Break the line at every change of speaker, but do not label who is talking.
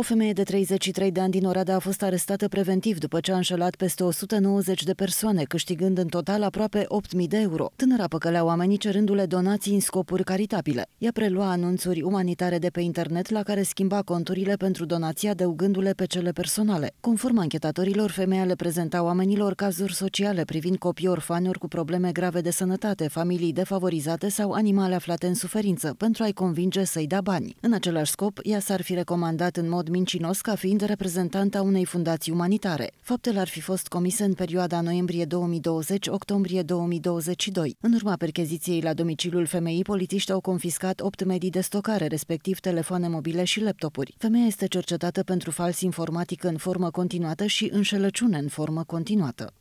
O femeie de 33 de ani din Oradea a fost arestată preventiv după ce a înșelat peste 190 de persoane, câștigând în total aproape 8.000 de euro. Tânăra păcălea oamenii cerându-le donații în scopuri caritabile. Ea prelua anunțuri umanitare de pe internet la care schimba conturile pentru donații adăugându-le pe cele personale. Conform anchetatorilor, femeia le prezenta oamenilor cazuri sociale privind copii orfani ori cu probleme grave de sănătate, familii defavorizate sau animale aflate în suferință, pentru a-i convinge să-i da bani. În același scop, ea s-ar fi recomandat în mod Mincinos ca fiind reprezentanta unei fundații umanitare. Faptele ar fi fost comise în perioada noiembrie 2020-octombrie 2022. În urma percheziției la domiciliul femeii, polițiști au confiscat 8 medii de stocare, respectiv telefoane mobile și laptopuri. Femeia este cercetată pentru fals informatic în formă continuată și înșelăciune în formă continuată.